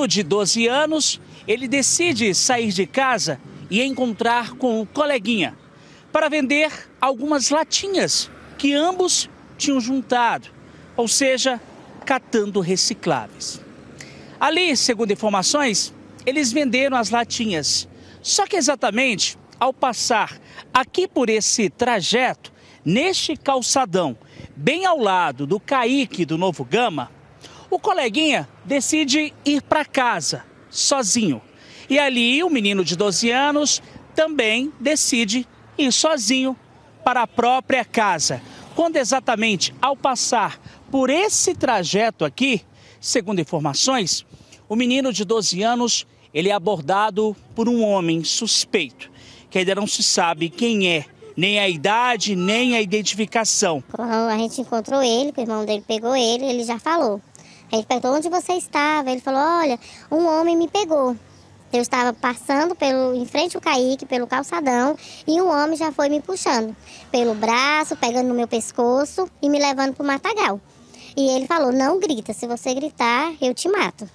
menino de 12 anos, ele decide sair de casa e encontrar com o coleguinha para vender algumas latinhas que ambos tinham juntado, ou seja, catando recicláveis. Ali, segundo informações, eles venderam as latinhas. Só que exatamente ao passar aqui por esse trajeto, neste calçadão, bem ao lado do Caíque do Novo Gama, o coleguinha decide ir para casa, sozinho. E ali o menino de 12 anos também decide ir sozinho para a própria casa. Quando exatamente ao passar por esse trajeto aqui, segundo informações, o menino de 12 anos ele é abordado por um homem suspeito, que ainda não se sabe quem é, nem a idade, nem a identificação. A gente encontrou ele, o irmão dele pegou ele, ele já falou. Aí ele perguntou onde você estava. Ele falou: Olha, um homem me pegou. Eu estava passando pelo, em frente ao Caíque, pelo calçadão, e um homem já foi me puxando pelo braço, pegando no meu pescoço e me levando para o matagal. E ele falou: Não grita, se você gritar, eu te mato.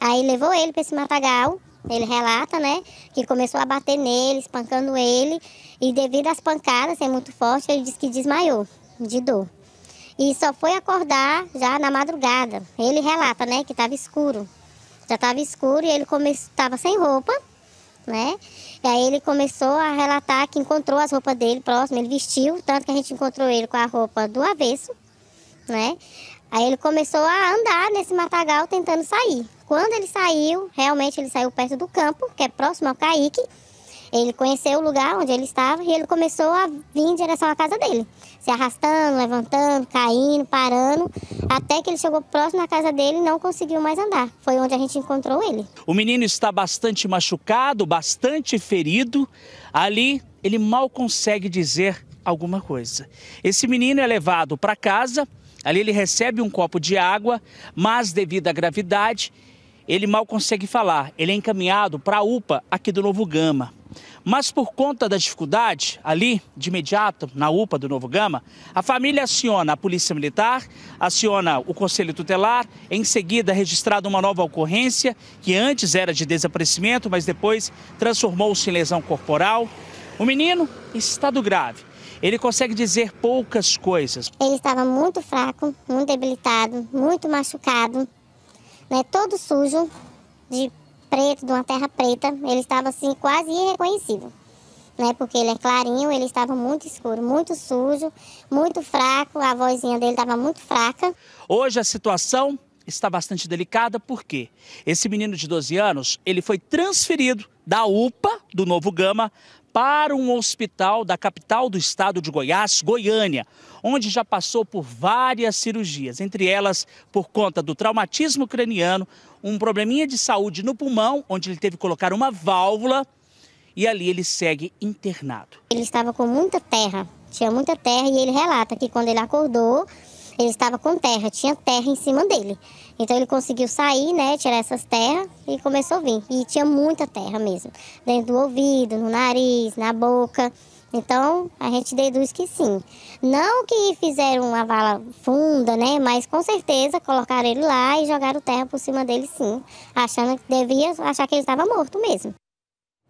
Aí levou ele para esse matagal. Ele relata, né, que começou a bater nele, espancando ele, e devido às pancadas ser é muito forte, ele disse que desmaiou de dor e só foi acordar já na madrugada. Ele relata, né, que estava escuro. Já estava escuro e ele estava sem roupa, né? E aí ele começou a relatar que encontrou as roupas dele próximo, ele vestiu, tanto que a gente encontrou ele com a roupa do avesso, né? Aí ele começou a andar nesse matagal tentando sair. Quando ele saiu, realmente ele saiu perto do campo, que é próximo ao Caíque, ele conheceu o lugar onde ele estava e ele começou a vir em direção à casa dele, se arrastando, levantando, caindo, parando, até que ele chegou próximo à casa dele e não conseguiu mais andar. Foi onde a gente encontrou ele. O menino está bastante machucado, bastante ferido. Ali ele mal consegue dizer alguma coisa. Esse menino é levado para casa, ali ele recebe um copo de água, mas devido à gravidade, ele mal consegue falar. Ele é encaminhado para a UPA aqui do Novo Gama. Mas por conta da dificuldade, ali, de imediato, na UPA do Novo Gama, a família aciona a Polícia Militar, aciona o Conselho Tutelar, em seguida registrada uma nova ocorrência, que antes era de desaparecimento, mas depois transformou-se em lesão corporal. O menino, em estado grave. Ele consegue dizer poucas coisas. Ele estava muito fraco, muito debilitado, muito machucado, né, todo sujo, de preto, de uma terra preta. Ele estava assim quase irreconhecível, né? Porque ele é clarinho, ele estava muito escuro, muito sujo, muito fraco. A vozinha dele estava muito fraca. Hoje a situação está bastante delicada porque esse menino de 12 anos, ele foi transferido da UPA do Novo Gama para um hospital da capital do estado de Goiás, Goiânia, onde já passou por várias cirurgias, entre elas por conta do traumatismo craniano, um probleminha de saúde no pulmão, onde ele teve que colocar uma válvula, e ali ele segue internado. Ele estava com muita terra, tinha muita terra, e ele relata que quando ele acordou, ele estava com terra, tinha terra em cima dele. Então ele conseguiu sair, né, tirar essas terras e começou a vir. E tinha muita terra mesmo, dentro do ouvido, no nariz, na boca. Então, a gente deduz que sim. Não que fizeram uma vala funda, né? Mas com certeza colocaram ele lá e jogaram terra por cima dele, sim. Achando que devia achar que ele estava morto mesmo.